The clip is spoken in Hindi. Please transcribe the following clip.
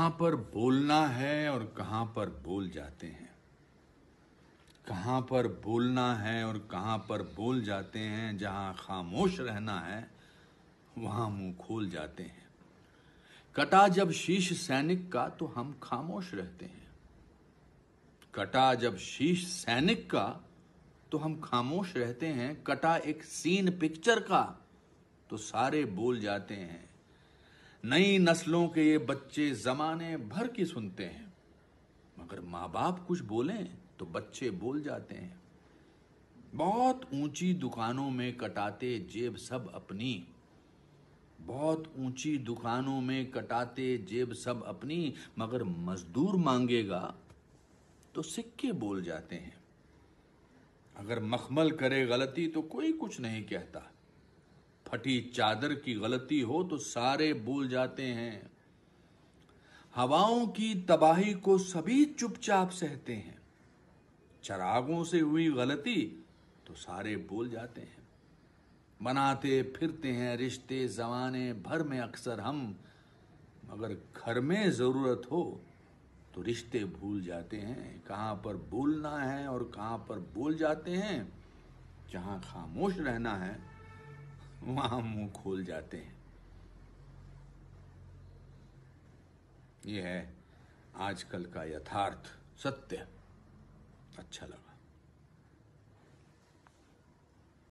कहां पर बोलना है और कहां पर बोल जाते हैं कहां पर बोलना है और कहां पर बोल जाते हैं जहां खामोश रहना है वहां मुंह खोल जाते हैं कटा जब शीश सैनिक का तो हम खामोश रहते हैं कटा जब शीश सैनिक का तो हम खामोश रहते हैं कटा एक सीन पिक्चर का तो सारे बोल जाते हैं नई नस्लों के ये बच्चे जमाने भर की सुनते हैं मगर माँ बाप कुछ बोलें तो बच्चे बोल जाते हैं बहुत ऊंची दुकानों में कटाते जेब सब अपनी बहुत ऊंची दुकानों में कटाते जेब सब अपनी मगर मजदूर मांगेगा तो सिक्के बोल जाते हैं अगर मखमल करे गलती तो कोई कुछ नहीं कहता फटी चादर की गलती हो तो सारे भूल जाते हैं हवाओं की तबाही को सभी चुपचाप सहते हैं चरागों से हुई गलती तो सारे भूल जाते हैं बनाते फिरते हैं रिश्ते जमाने भर में अक्सर हम मगर घर में ज़रूरत हो तो रिश्ते भूल जाते हैं कहाँ पर भूलना है और कहाँ पर भूल जाते हैं जहाँ खामोश रहना है वहां मुंह खोल जाते हैं यह है आजकल का यथार्थ सत्य अच्छा लगा